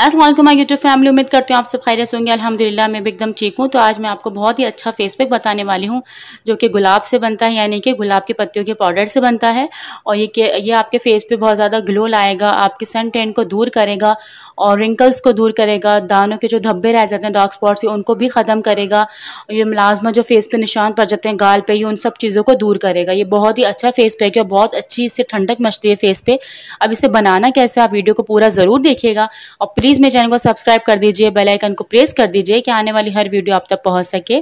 Aslam my YouTube family उम्मीद करती हूँ आप सब खैरियत होंगे अल्हम्दुलिल्लाह मैं भी एकदम ठीक हूँ तो आज मैं आपको बहुत ही अच्छा फेस पैक बताने वाली हूँ जो कि गुलाब से बनता है यानी कि गुलाब की पत्तियों के पाउडर से बनता है और ये के ये आपके फेस पे बहुत ज़्यादा ग्लो लाएगा आपके सन टेन को दूर करेगा और रिंकल्स को दूर करेगा दानों के जो धब्बे रह जाते हैं डार्क स्पॉट्स उनको भी ख़त्म करेगा ये मुलाजमा जो फेस पर निशान पड़ जाते हैं गाल पर ये उन सब चीज़ों को दूर करेगा ये बहुत ही अच्छा फेस पैक है और बहुत अच्छी इससे ठंडक मचती है फेस पर अब इसे बनाना कैसे आप वीडियो को पूरा ज़रूर देखिएगा और प्लीज़ प्लीज़ मेरे चैनल को सब्सक्राइब कर दीजिए बेल आइकन को प्रेस कर दीजिए कि आने वाली हर वीडियो आप तक पहुंच सके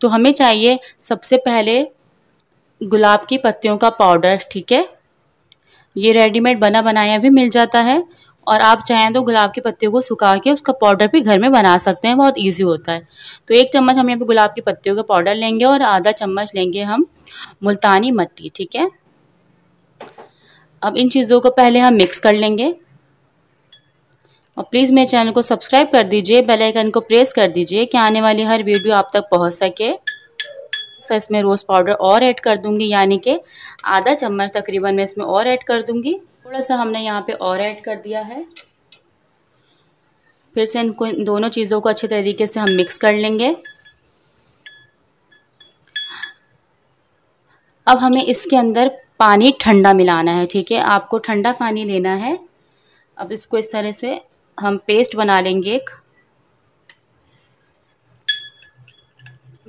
तो हमें चाहिए सबसे पहले गुलाब की पत्तियों का पाउडर ठीक है ये रेडीमेड बना बनाया भी मिल जाता है और आप चाहें तो गुलाब की पत्तियों को सुखा के उसका पाउडर भी घर में बना सकते हैं बहुत इजी होता है तो एक चम्मच हम यहाँ पे गुलाब की पत्तियों का पाउडर लेंगे और आधा चम्मच लेंगे हम मुल्तानी मट्टी ठीक है अब इन चीज़ों को पहले हम मिक्स कर लेंगे और प्लीज़ मेरे चैनल को सब्सक्राइब कर दीजिए बेल आइकन को प्रेस कर दीजिए कि आने वाली हर वीडियो आप तक पहुंच सके तो इसमें रोज़ पाउडर और ऐड कर दूंगी यानी कि आधा चम्मच तकरीबन मैं इसमें और ऐड कर दूंगी थोड़ा सा हमने यहाँ पे और ऐड कर दिया है फिर से इनको दोनों चीज़ों को अच्छे तरीके से हम मिक्स कर लेंगे अब हमें इसके अंदर पानी ठंडा मिलाना है ठीक है आपको ठंडा पानी लेना है अब इसको इस तरह से हम पेस्ट बना लेंगे एक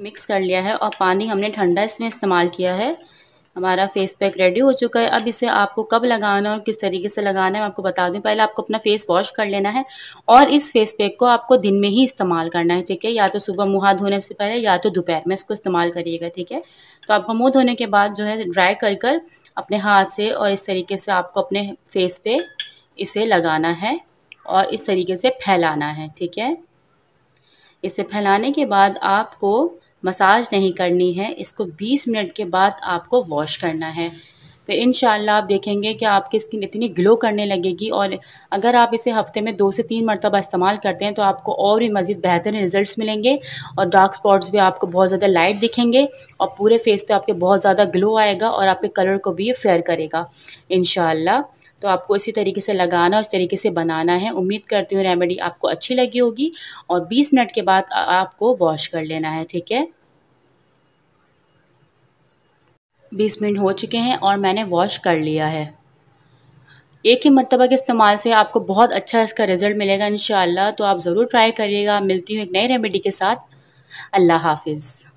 मिक्स कर लिया है और पानी हमने ठंडा इसमें इस्तेमाल किया है हमारा फेस पैक रेडी हो चुका है अब इसे आपको कब लगाना है और किस तरीके से लगाना है मैं आपको बता दूं पहले आपको अपना फेस वॉश कर लेना है और इस फेस पैक को आपको दिन में ही इस्तेमाल करना है ठीक है या तो सुबह मुँह हाथ धोने से पहले या तो दोपहर में इसको इस्तेमाल करिएगा ठीक है तो आपका मुँह धोने के बाद जो है ड्राई कर कर अपने हाथ से और इस तरीके से आपको अपने फेस पे इसे लगाना है और इस तरीके से फैलाना है ठीक है इसे फैलाने के बाद आपको मसाज नहीं करनी है इसको 20 मिनट के बाद आपको वॉश करना है फिर इन आप देखेंगे कि आपकी स्किन इतनी ग्लो करने लगेगी और अगर आप इसे हफ्ते में दो से तीन मरतबा इस्तेमाल करते हैं तो आपको और भी मज़ीद बेहतर रिजल्ट मिलेंगे और डार्क स्पॉट्स भी आपको बहुत ज़्यादा लाइट दिखेंगे और पूरे फेस पर आपके बहुत ज़्यादा ग्लो आएगा और आपके कलर को भी फेयर करेगा इन तो आपको इसी तरीके से लगाना और इस तरीके से बनाना है उम्मीद करती हूँ रेमेडी आपको अच्छी लगी होगी और 20 मिनट के बाद आपको वॉश कर लेना है ठीक है बीस मिनट हो चुके हैं और मैंने वॉश कर लिया है एक ही मरतबा के इस्तेमाल से आपको बहुत अच्छा इसका रिज़ल्ट मिलेगा इन तो आप ज़रूर ट्राई करिएगा मिलती हूँ एक नई रेमेडी के साथ अल्लाह हाफिज़